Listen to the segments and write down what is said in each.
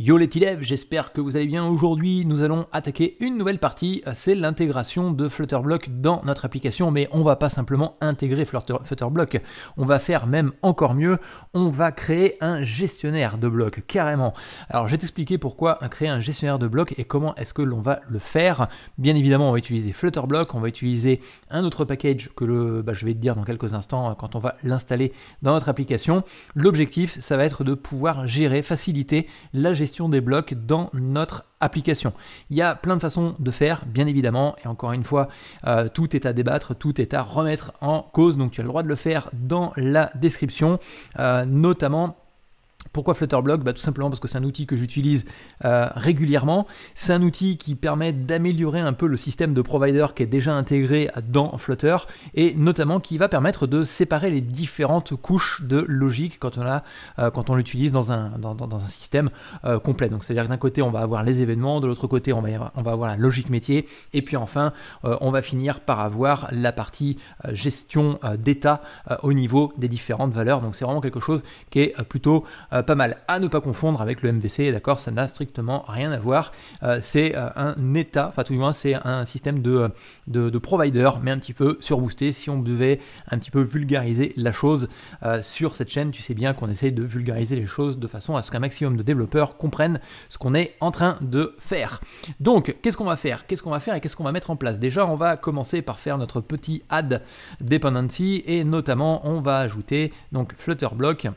Yo les élèves, j'espère que vous allez bien. Aujourd'hui, nous allons attaquer une nouvelle partie, c'est l'intégration de Flutterblock dans notre application, mais on ne va pas simplement intégrer Flutter, Flutterblock, on va faire même encore mieux, on va créer un gestionnaire de blocs, carrément. Alors, je vais t'expliquer pourquoi créer un gestionnaire de blocs et comment est-ce que l'on va le faire. Bien évidemment, on va utiliser Flutterblock, on va utiliser un autre package que le, bah, je vais te dire dans quelques instants euh, quand on va l'installer dans notre application. L'objectif, ça va être de pouvoir gérer, faciliter la gestion des blocs dans notre application. Il y a plein de façons de faire, bien évidemment, et encore une fois, euh, tout est à débattre, tout est à remettre en cause, donc tu as le droit de le faire dans la description, euh, notamment pourquoi Flutterblog bah, Tout simplement parce que c'est un outil que j'utilise euh, régulièrement. C'est un outil qui permet d'améliorer un peu le système de provider qui est déjà intégré dans Flutter et notamment qui va permettre de séparer les différentes couches de logique quand on, euh, on l'utilise dans un, dans, un système euh, complet. Donc c'est-à-dire que d'un côté on va avoir les événements, de l'autre côté on va, avoir, on va avoir la logique métier et puis enfin on va finir par avoir la partie gestion d'état au niveau des différentes valeurs. Donc c'est vraiment quelque chose qui est plutôt euh, pas mal. À ne pas confondre avec le MVC, d'accord, ça n'a strictement rien à voir. Euh, c'est euh, un état, enfin tout du moins c'est un système de, de, provider, mais un petit peu surboosté. Si on devait un petit peu vulgariser la chose sur cette chaîne, tu sais bien qu'on essaye de vulgariser les choses de façon à ce qu'un maximum de développeurs comprennent ce qu'on est en train de faire. Donc, qu'est-ce qu'on va faire Qu'est-ce qu'on va faire et qu'est-ce qu'on va mettre en place Déjà, on va commencer par faire notre petit add dependency et notamment on va ajouter donc Flutterblock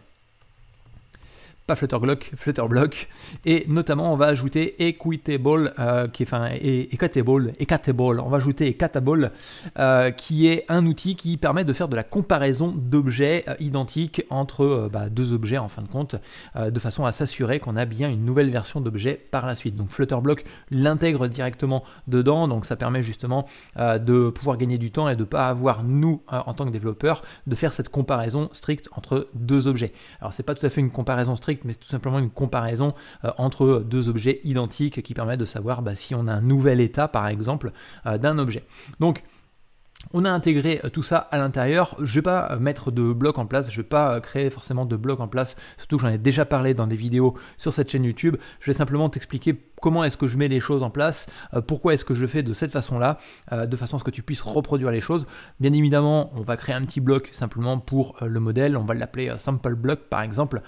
pas Flutterblock, Flutterblock, et notamment on va ajouter Equitable, euh, qui est enfin Equitable, Equitable, on va ajouter Equitable, euh, qui est un outil qui permet de faire de la comparaison d'objets euh, identiques entre bah, deux objets en fin de compte, de façon à s'assurer qu'on a bien une nouvelle version d'objet par la suite. Donc Flutterblock l'intègre directement dedans, donc ça permet justement de pouvoir gagner du temps et de pas avoir nous en tant que développeurs de faire cette comparaison stricte entre deux objets. Alors c'est pas tout à fait une comparaison stricte mais c'est tout simplement une comparaison euh, entre deux objets identiques qui permet de savoir bah, si on a un nouvel état, par exemple, euh, d'un objet. Donc, on a intégré euh, tout ça à l'intérieur. Je vais pas mettre de bloc en place, je vais pas créer forcément de bloc en place, surtout que j'en ai déjà parlé dans des vidéos sur cette chaîne YouTube. Je vais simplement t'expliquer comment est-ce que je mets les choses en place, euh, pourquoi est-ce que je fais de cette façon-là, euh, de façon à ce que tu puisses reproduire les choses. Bien évidemment, on va créer un petit bloc simplement pour euh, le modèle, on va l'appeler sample block par exemple,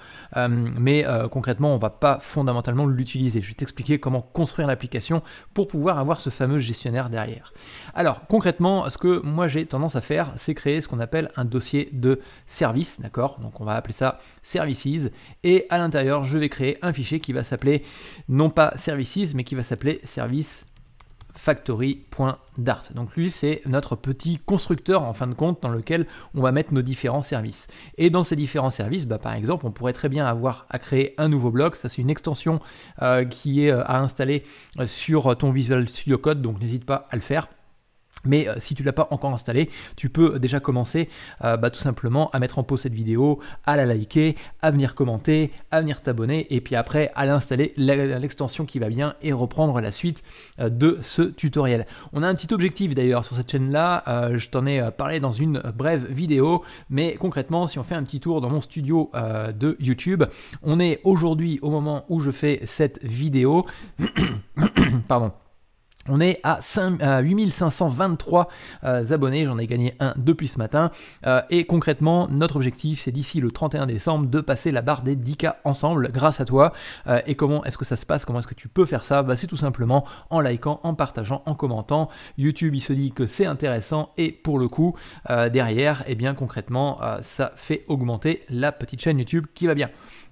mais concrètement, on va pas fondamentalement l'utiliser. Je vais t'expliquer comment construire l'application pour pouvoir avoir ce fameux gestionnaire derrière. Alors concrètement, ce que moi j'ai tendance à faire, c'est créer ce qu'on appelle un dossier de service, d'accord Donc on va appeler ça services et à l'intérieur, je vais créer un fichier qui va s'appeler non pas services mais qui va s'appeler service factory.dart. Donc lui, c'est notre petit constructeur en fin de compte dans lequel on va mettre nos différents services. Et dans ces différents services, bah, par exemple, on pourrait très bien avoir à créer un nouveau bloc. Ça, c'est une extension euh, qui est euh, à installer euh, sur ton Visual Studio Code, donc n'hésite pas à le faire. Mais euh, si tu ne l'as pas encore installé, tu peux déjà commencer euh, bah, tout simplement à mettre en pause cette vidéo, à la liker, à venir commenter, à venir t'abonner et puis après à l'installer l'extension qui va bien et reprendre la suite euh, de ce tutoriel. On a un petit objectif d'ailleurs sur cette chaîne-là, je t'en ai parlé dans une brève vidéo, mais concrètement si on fait un petit tour dans mon studio de YouTube, on est aujourd'hui au moment où je fais cette vidéo, pardon on est à, 8523 euh, abonnés, j'en ai gagné un depuis ce matin. Euh, et concrètement, notre objectif, c'est d'ici le 31 décembre de passer la barre des 10K ensemble grâce à toi. Euh, et comment est-ce que ça se passe Comment est-ce que tu peux faire ça bah, C'est tout simplement en likant, en partageant, en commentant. YouTube, il se dit que c'est intéressant et pour le coup, derrière, et eh bien concrètement, ça fait augmenter la petite chaîne YouTube qui va bien.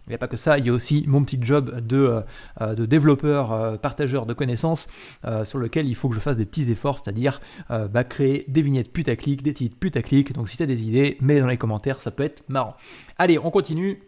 Il n'y a pas que ça, il y a aussi mon petit job de, euh, euh, développeur, euh, partageur de connaissances, sur lequel il faut que je fasse des petits efforts, c'est-à-dire bah, créer des vignettes putaclic, des titres putaclic. Donc si tu as des idées, mets dans les commentaires, ça peut être marrant. Allez, on continue.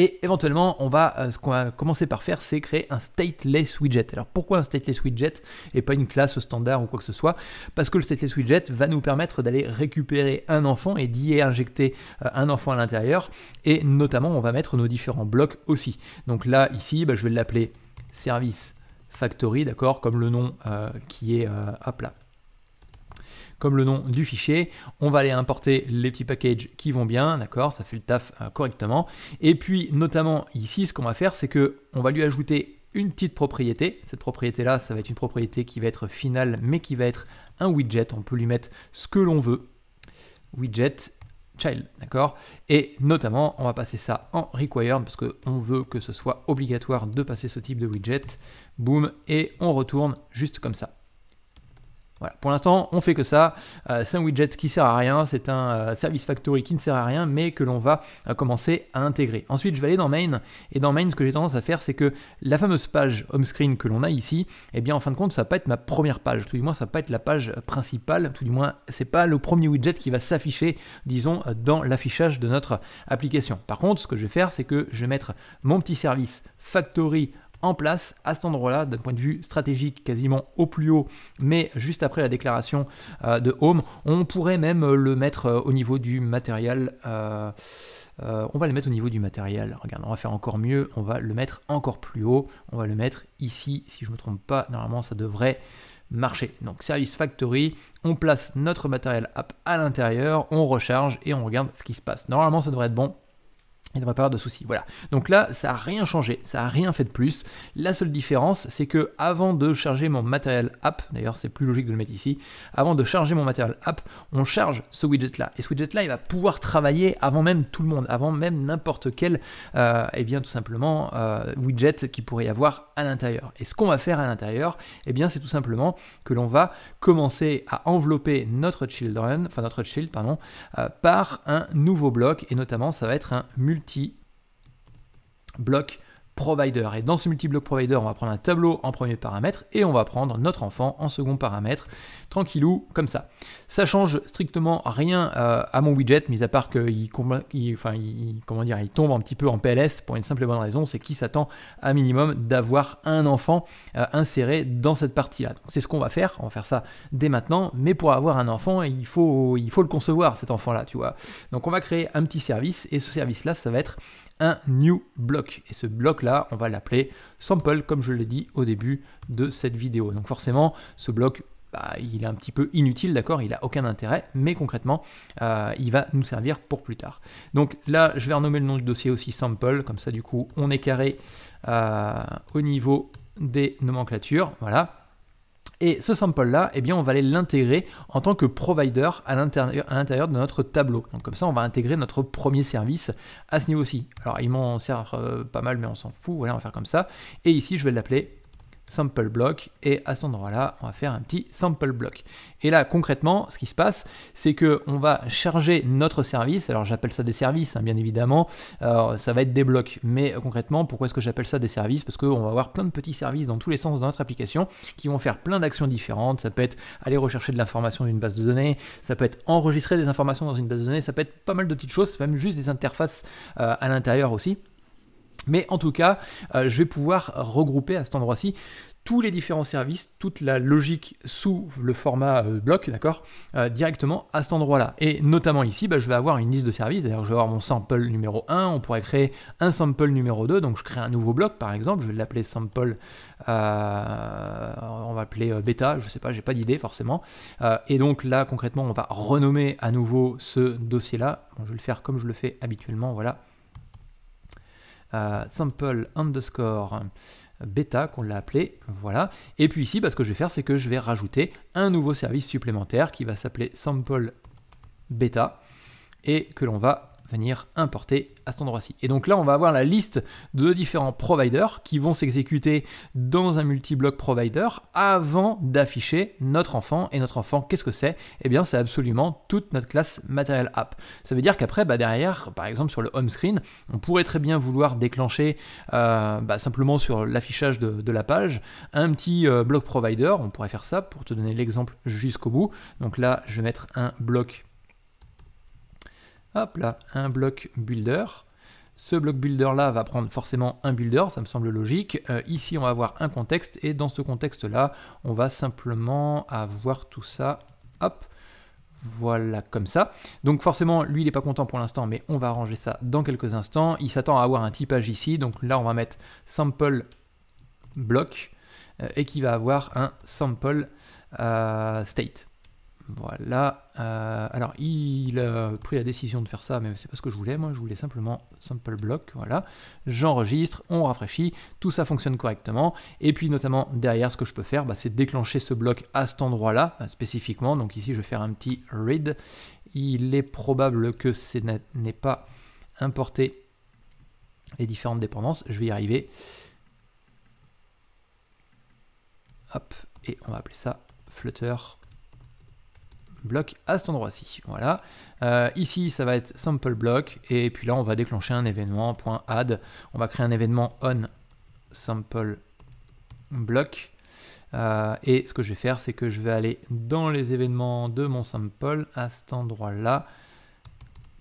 Et éventuellement, on va, euh, ce qu'on va commencer par faire, c'est créer un stateless widget. Alors pourquoi un stateless widget et pas une classe standard ou quoi que ce soit Parce que le stateless widget va nous permettre d'aller récupérer un enfant et d'y injecter euh, un enfant à l'intérieur. Et notamment, on va mettre nos différents blocs aussi. Donc là, ici, bah, je vais l'appeler service factory, d'accord, comme le nom euh, qui est à plat comme le nom du fichier. On va aller importer les petits packages qui vont bien, d'accord Ça fait le taf euh, correctement. Et puis notamment ici, ce qu'on va faire, c'est que on va lui ajouter une petite propriété. Cette propriété-là, ça va être une propriété qui va être finale, mais qui va être un widget. On peut lui mettre ce que l'on veut. Widget child, d'accord Et notamment, on va passer ça en require parce qu'on veut que ce soit obligatoire de passer ce type de widget. Boom, et on retourne juste comme ça. Voilà. Pour l'instant, on fait que ça. Euh, c'est un widget qui ne sert à rien, c'est un euh, service factory qui ne sert à rien, mais que l'on va euh, commencer à intégrer. Ensuite, je vais aller dans main, et dans main, ce que j'ai tendance à faire, c'est que la fameuse page home screen que l'on a ici, eh bien, en fin de compte, ça va pas être ma première page, tout du moins, ça ne va pas être la page principale, tout du moins, c'est pas le premier widget qui va s'afficher, disons, dans l'affichage de notre application. Par contre, ce que je vais faire, c'est que je vais mettre mon petit service factory en place à cet endroit-là, d'un point de vue stratégique quasiment au plus haut, mais juste après la déclaration euh, de Home. On pourrait même le mettre euh, au niveau du matériel. Euh, on va le mettre au niveau du matériel. Regarde, on va faire encore mieux. On va le mettre encore plus haut. On va le mettre ici. Si je me trompe pas, normalement, ça devrait marcher. Donc, Service Factory, on place notre matériel app à l'intérieur, on recharge et on regarde ce qui se passe. Normalement, ça devrait être bon. Il ne devrait pas avoir de soucis. Voilà. Donc là, ça n'a rien changé, ça n'a rien fait de plus. La seule différence, c'est que avant de charger mon matériel app, d'ailleurs c'est plus logique de le mettre ici, avant de charger mon matériel app, on charge ce widget là. Et ce widget là, il va pouvoir travailler avant même tout le monde, avant même n'importe quel, et euh, eh bien tout simplement, euh, widget qui pourrait y avoir à l'intérieur. Et ce qu'on va faire à l'intérieur, et eh bien c'est tout simplement que l'on va commencer à envelopper notre children, enfin notre child, pardon, euh, par un nouveau bloc, et notamment ça va être un multi multi bloc provider. Et dans ce multi block provider, on va prendre un tableau en premier paramètre et on va prendre notre enfant en second paramètre, tranquillou, comme ça. Ça change strictement rien euh, à mon widget, mis à part qu'il comment dire, il tombe un petit peu en PLS pour une simple et bonne raison, c'est qu'il s'attend à minimum d'avoir un enfant euh, inséré dans cette partie-là. C'est ce qu'on va faire, on va faire ça dès maintenant, mais pour avoir un enfant, il faut, il faut le concevoir, cet enfant-là, tu vois. Donc on va créer un petit service et ce service-là, ça va être un new bloc Et ce bloc-là, on va l'appeler sample, comme je l'ai dit au début de cette vidéo. Donc forcément, ce bloc bah, il est un petit peu inutile, d'accord, il n'a aucun intérêt, mais concrètement, euh, il va nous servir pour plus tard. Donc là, je vais renommer le nom du dossier aussi sample, comme ça du coup, on est carré euh, au niveau des nomenclatures, voilà. Et ce sample-là, eh bien, on va aller l'intégrer en tant que provider à l'intérieur de notre tableau. Donc comme ça, on va intégrer notre premier service à ce niveau-ci. Alors il m'en sert euh, pas mal, mais on s'en fout. Voilà, on va faire comme ça. Et ici, je vais l'appeler sample block et à cet endroit là on va faire un petit sample block et là concrètement ce qui se passe c'est que on va charger notre service alors j'appelle ça des services hein, bien évidemment ça va être des blocs mais euh, concrètement pourquoi est-ce que j'appelle ça des services parce qu'on va avoir plein de petits services dans tous les sens de notre application qui vont faire plein d'actions différentes ça peut être aller rechercher de l'information d'une base de données ça peut être enregistrer des informations dans une base de données ça peut être pas mal de petites choses même juste des interfaces euh, à l'intérieur aussi mais en tout cas, euh, je vais pouvoir regrouper à cet endroit-ci tous les différents services, toute la logique sous le format euh, bloc, d'accord, euh, directement à cet endroit-là. Et notamment ici, bah, je vais avoir une liste de services, d'ailleurs je vais avoir mon sample numéro 1, on pourrait créer un sample numéro 2, donc je crée un nouveau bloc par exemple, je vais l'appeler sample, on va l'appeler bêta, je ne sais pas, j'ai pas d'idée forcément. et donc là concrètement on va renommer à nouveau ce dossier-là, je vais le faire comme je le fais habituellement, voilà, sample underscore bêta qu'on l'a appelé, voilà. Et puis ici, bah, ce que je vais faire, c'est que je vais rajouter un nouveau service supplémentaire qui va s'appeler sample bêta et que l'on va venir importer à cet endroit-ci. Et donc là, on va avoir la liste de différents providers qui vont s'exécuter dans un multi-bloc provider avant d'afficher notre enfant. Et notre enfant, qu'est-ce que c'est Eh bien, c'est absolument toute notre classe Material App. Ça veut dire qu'après, bah, derrière, par exemple sur le home screen, on pourrait très bien vouloir déclencher euh, bah, simplement sur l'affichage de, la page un petit euh, bloc provider. On pourrait faire ça pour te donner l'exemple jusqu'au bout. Donc là, je vais mettre un bloc Hop là, un bloc builder. Ce bloc builder là va prendre forcément un builder, ça me semble logique. Euh, ici, on va avoir un contexte et dans ce contexte là, on va simplement avoir tout ça. Hop, voilà comme ça. Donc forcément, lui, il n'est pas content pour l'instant, mais on va arranger ça dans quelques instants. Il s'attend à avoir un typage ici, donc là, on va mettre sample block euh, et qui va avoir un sample euh, state. Voilà. Euh, alors, il a pris la décision de faire ça, mais c'est pas ce que je voulais. Moi, je voulais simplement simple bloc, Voilà. J'enregistre, on rafraîchit, tout ça fonctionne correctement. Et puis, notamment, derrière, ce que je peux faire, bah, c'est déclencher ce bloc à cet endroit-là, euh, spécifiquement. Donc, ici, je vais faire un petit read. Il est probable que ce n'est pas importé les différentes dépendances. Je vais y arriver. Hop. Et on va appeler ça flutter bloc à cet endroit-ci. Voilà. Euh, ici, ça va être sample block, et puis là, on va déclencher un événement .add. On va créer un événement on sample block. Euh, et ce que je vais faire, c'est que je vais aller dans les événements de mon sample à cet endroit-là,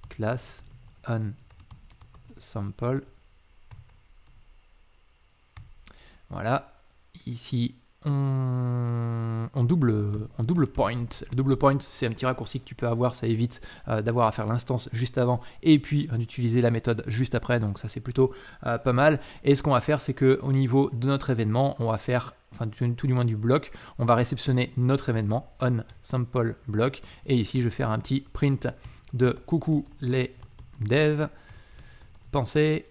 classe on sample. Voilà. Ici, on, double, on double point. Le double point, c'est un petit raccourci que tu peux avoir, ça évite euh, d'avoir à faire l'instance juste avant et puis euh, d'utiliser la méthode juste après, donc ça c'est plutôt euh, pas mal. Et ce qu'on va faire, c'est qu'au niveau de notre événement, on va faire enfin tout du moins du bloc, on va réceptionner notre événement on sample block et ici je vais faire un petit print de coucou les devs, pensez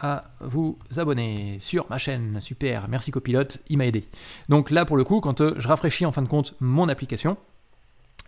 à vous abonner sur ma chaîne. Super, merci copilote, il m'a aidé. Donc là, pour le coup, quand euh, je rafraîchis en fin de compte mon application,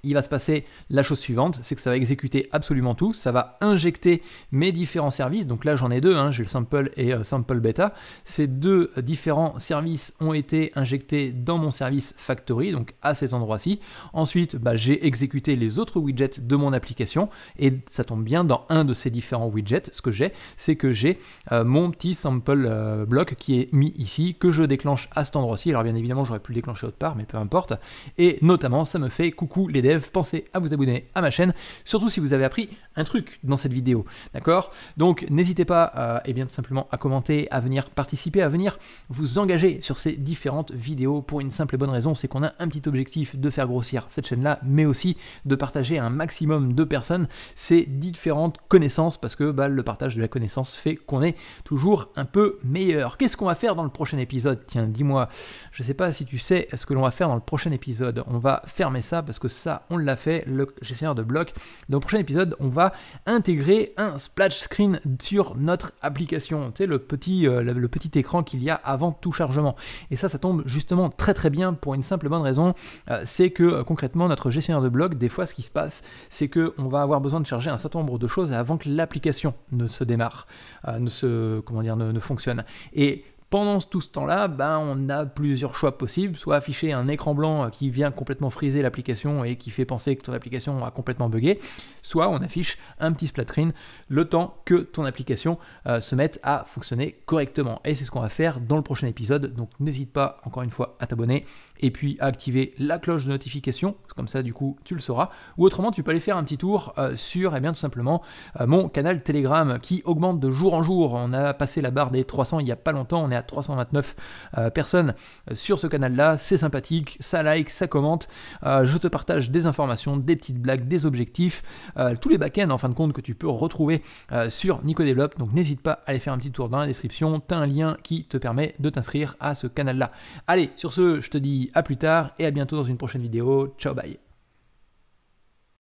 il va se passer la chose suivante, c'est que ça va exécuter absolument tout, ça va injecter mes différents services, donc là j'en ai deux, hein, j'ai le sample et euh, sample beta, ces deux différents services ont été injectés dans mon service factory, donc à cet endroit-ci, ensuite bah, j'ai exécuté les autres widgets de mon application, et ça tombe bien, dans un de ces différents widgets, ce que j'ai, c'est que j'ai euh, mon petit sample euh, block qui est mis ici, que je déclenche à cet endroit-ci, alors bien évidemment j'aurais pu le déclencher autre part, mais peu importe, et notamment ça me fait coucou les devs pensez à vous abonner à ma chaîne, surtout si vous avez appris un truc dans cette vidéo, d'accord Donc n'hésitez pas et euh, eh bien tout simplement à commenter, à venir participer, à venir vous engager sur ces différentes vidéos pour une simple et bonne raison, c'est qu'on a un petit objectif de faire grossir cette chaîne-là, mais aussi de partager un maximum de personnes ces différentes connaissances, parce que bah, le partage de la connaissance fait qu'on est toujours un peu meilleur. Qu'est-ce qu'on va faire dans le prochain épisode Tiens, dis-moi, je sais pas si tu sais ce que l'on va faire dans le prochain épisode. On va fermer ça parce que ça, on l'a fait, le gestionnaire de bloc. Dans le prochain épisode, on va intégrer un splash screen sur notre application, tu le petit, euh, le, petit écran qu'il y a avant tout chargement. Et ça, ça tombe justement très très bien pour une simple bonne raison, euh, c'est que euh, concrètement notre gestionnaire de bloc, des fois ce qui se passe, c'est que on va avoir besoin de charger un certain nombre de choses avant que l'application ne se démarre, ne se comment dire ne, ne fonctionne. Et pendant tout ce temps-là, ben, on a plusieurs choix possibles, soit afficher un écran blanc euh, qui vient complètement friser l'application et qui fait penser que ton application a complètement bugué, soit on affiche un petit splatrine le temps que ton application euh, se mette à fonctionner correctement. Et c'est ce qu'on va faire dans le prochain épisode, donc n'hésite pas encore une fois à t'abonner et puis à activer la cloche de notification, comme ça du coup tu le sauras, ou autrement tu peux aller faire un petit tour euh, sur, et eh bien tout simplement, mon canal Telegram qui augmente de jour en jour, on a passé la barre des 300 il n'y a pas longtemps, on est 329 euh, personnes sur ce canal-là. C'est sympathique, ça like, ça commente. Euh, je te partage des informations, des petites blagues, des objectifs, euh, tous les back en fin de compte que tu peux retrouver sur NicoDevelop. Donc n'hésite pas à aller faire un petit tour dans la description. Tu as un lien qui te permet de t'inscrire à ce canal-là. Allez, sur ce, je te dis à plus tard et à bientôt dans une prochaine vidéo. Ciao, bye.